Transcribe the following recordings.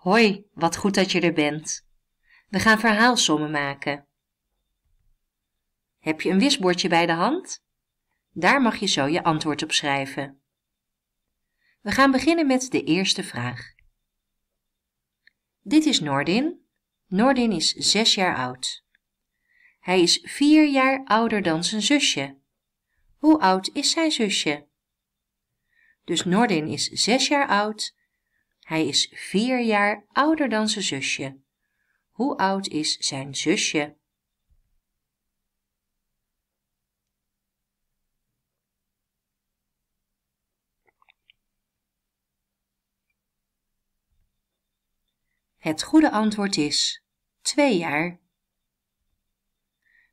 Hoi, wat goed dat je er bent. We gaan verhaalsommen maken. Heb je een wisbordje bij de hand? Daar mag je zo je antwoord op schrijven. We gaan beginnen met de eerste vraag. Dit is Nordin. Nordin is zes jaar oud. Hij is vier jaar ouder dan zijn zusje. Hoe oud is zijn zusje? Dus Nordin is zes jaar oud hij is vier jaar ouder dan zijn zusje. Hoe oud is zijn zusje? Het goede antwoord is 2 jaar.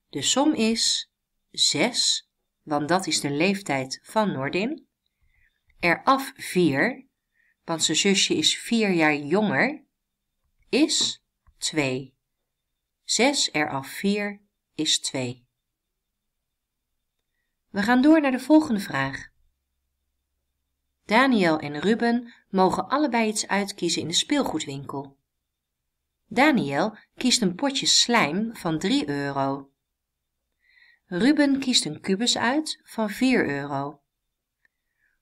De som is 6, want dat is de leeftijd van Noordin. Eraf 4, want zijn zusje is vier jaar jonger, is 2. 6 er af 4 is 2. We gaan door naar de volgende vraag. Daniel en Ruben mogen allebei iets uitkiezen in de speelgoedwinkel. Daniel kiest een potje slijm van 3 euro. Ruben kiest een kubus uit van 4 euro.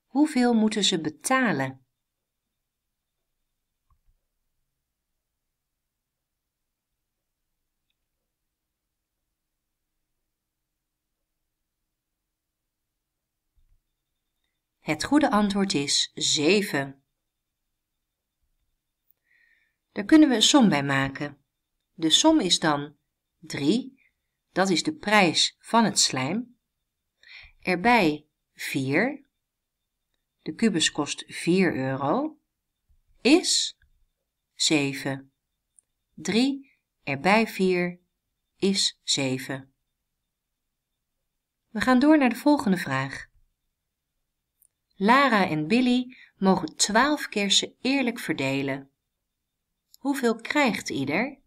Hoeveel moeten ze betalen? Het goede antwoord is 7. Daar kunnen we een som bij maken. De som is dan 3, dat is de prijs van het slijm. Erbij 4, de kubus kost 4 euro, is 7. 3 erbij 4 is 7. We gaan door naar de volgende vraag. Lara en Billy mogen twaalf kersen eerlijk verdelen. Hoeveel krijgt ieder?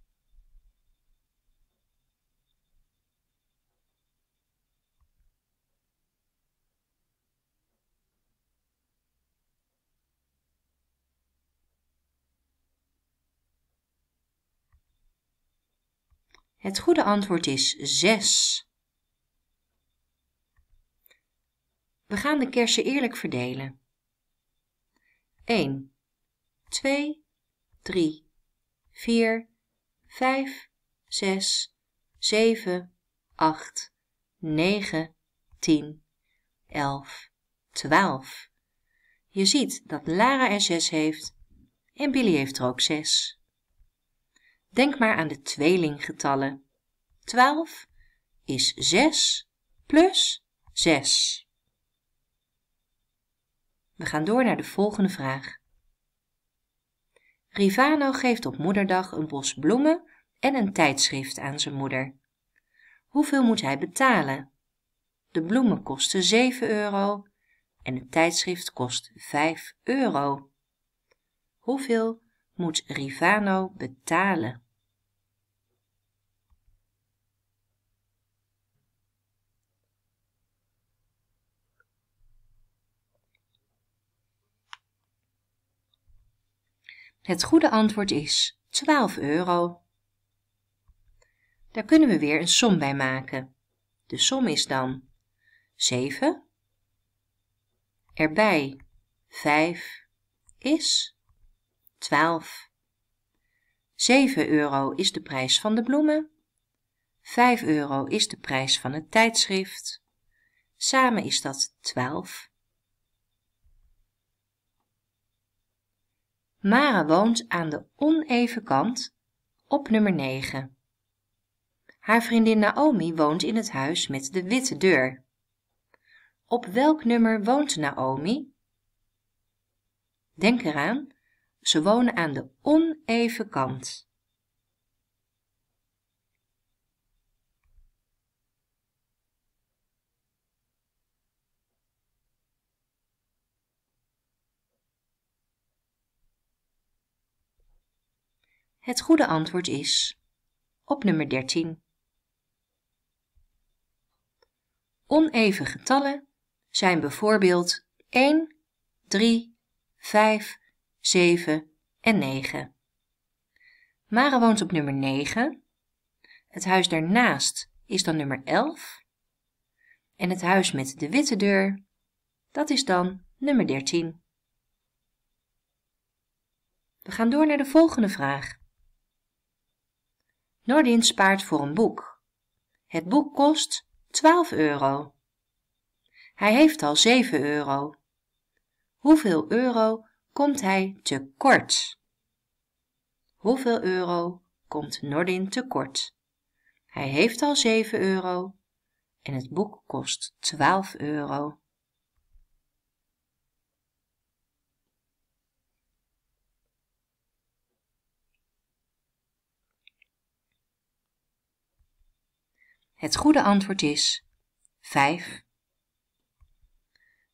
Het goede antwoord is 6. We gaan de kersen eerlijk verdelen. 1, 2, 3, 4, 5, 6, 7, 8, 9, 10, 11, 12. Je ziet dat Lara er 6 heeft en Billy heeft er ook 6. Denk maar aan de tweelinggetallen. 12 is 6 plus 6. We gaan door naar de volgende vraag. Rivano geeft op moederdag een bos bloemen en een tijdschrift aan zijn moeder. Hoeveel moet hij betalen? De bloemen kosten 7 euro en het tijdschrift kost 5 euro. Hoeveel moet Rivano betalen? Het goede antwoord is 12 euro. Daar kunnen we weer een som bij maken. De som is dan 7 erbij 5 is 12. 7 euro is de prijs van de bloemen. 5 euro is de prijs van het tijdschrift. Samen is dat 12. Mara woont aan de oneven kant op nummer 9. Haar vriendin Naomi woont in het huis met de witte deur. Op welk nummer woont Naomi? Denk eraan, ze wonen aan de oneven kant. Het goede antwoord is op nummer 13. Oneven getallen zijn bijvoorbeeld 1, 3, 5, 7 en 9. Mare woont op nummer 9. Het huis daarnaast is dan nummer 11. En het huis met de witte deur, dat is dan nummer 13. We gaan door naar de volgende vraag. Nordin spaart voor een boek. Het boek kost 12 euro. Hij heeft al 7 euro. Hoeveel euro komt hij tekort? Hoeveel euro komt Nordin tekort? Hij heeft al 7 euro en het boek kost 12 euro. Het goede antwoord is 5.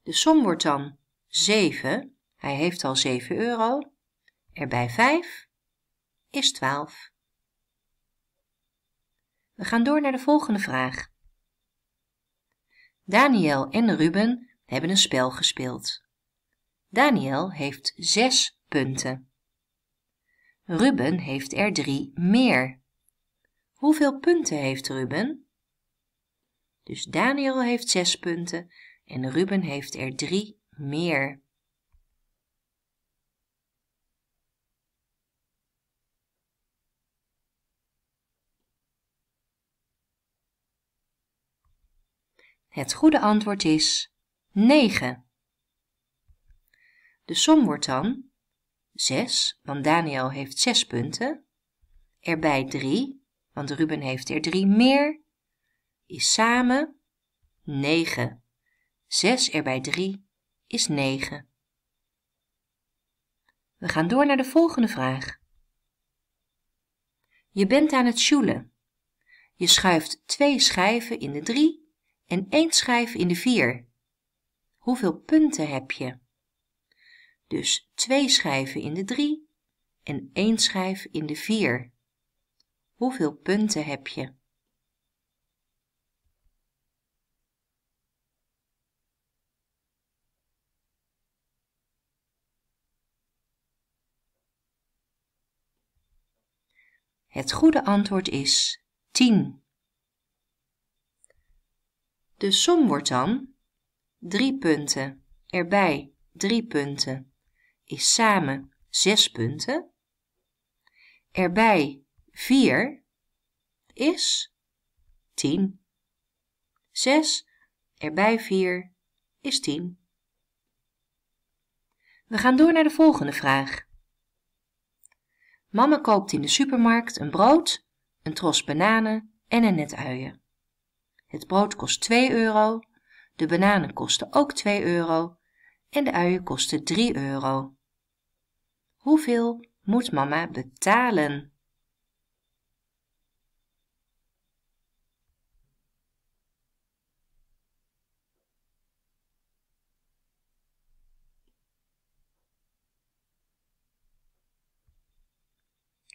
De som wordt dan 7, hij heeft al 7 euro, erbij 5 is 12. We gaan door naar de volgende vraag. Daniel en Ruben hebben een spel gespeeld. Daniel heeft 6 punten. Ruben heeft er 3 meer. Hoeveel punten heeft Ruben? Dus Daniel heeft zes punten en Ruben heeft er drie meer. Het goede antwoord is 9. De som wordt dan 6, want Daniel heeft 6 punten, erbij 3, want Ruben heeft er 3 meer, is samen 9. 6 erbij 3 is 9. We gaan door naar de volgende vraag. Je bent aan het sjoelen. Je schuift 2 schijven in de 3 en 1 schijf in de 4. Hoeveel punten heb je? Dus 2 schijven in de 3 en 1 schijf in de 4. Hoeveel punten heb je? Het goede antwoord is 10. De som wordt dan 3 punten, erbij 3 punten, is samen 6 punten, erbij 4 is 10. 6 erbij 4 is 10. We gaan door naar de volgende vraag. Mama koopt in de supermarkt een brood, een tros bananen en een net uien. Het brood kost 2 euro, de bananen kosten ook 2 euro en de uien kosten 3 euro. Hoeveel moet mama betalen?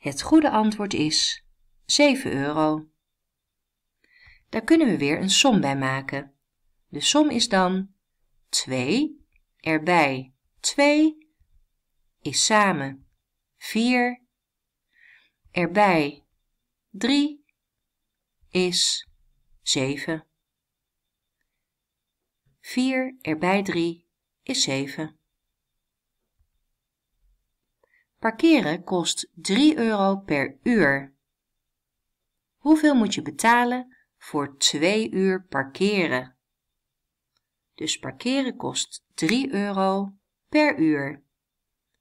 Het goede antwoord is 7 euro. Daar kunnen we weer een som bij maken. De som is dan 2 erbij 2 is samen 4 erbij 3 is 7. 4 erbij 3 is 7. Parkeren kost 3 euro per uur. Hoeveel moet je betalen voor 2 uur parkeren? Dus parkeren kost 3 euro per uur.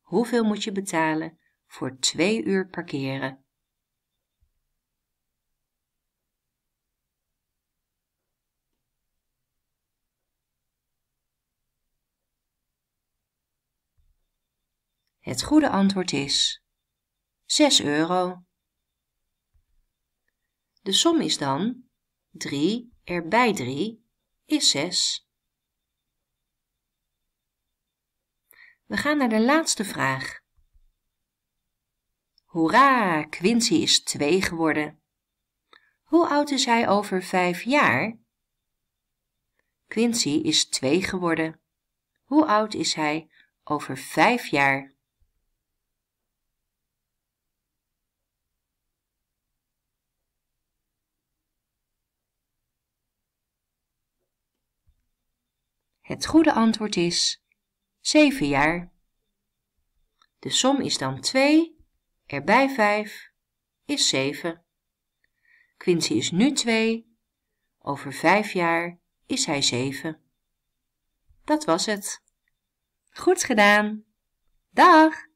Hoeveel moet je betalen voor 2 uur parkeren? Het goede antwoord is 6 euro. De som is dan 3 erbij 3 is 6. We gaan naar de laatste vraag. Hoera, Quincy is 2 geworden. Hoe oud is hij over 5 jaar? Quincy is 2 geworden. Hoe oud is hij over 5 jaar? Het goede antwoord is 7 jaar. De som is dan 2, erbij 5 is 7. Quincy is nu 2, over 5 jaar is hij 7. Dat was het. Goed gedaan. Dag!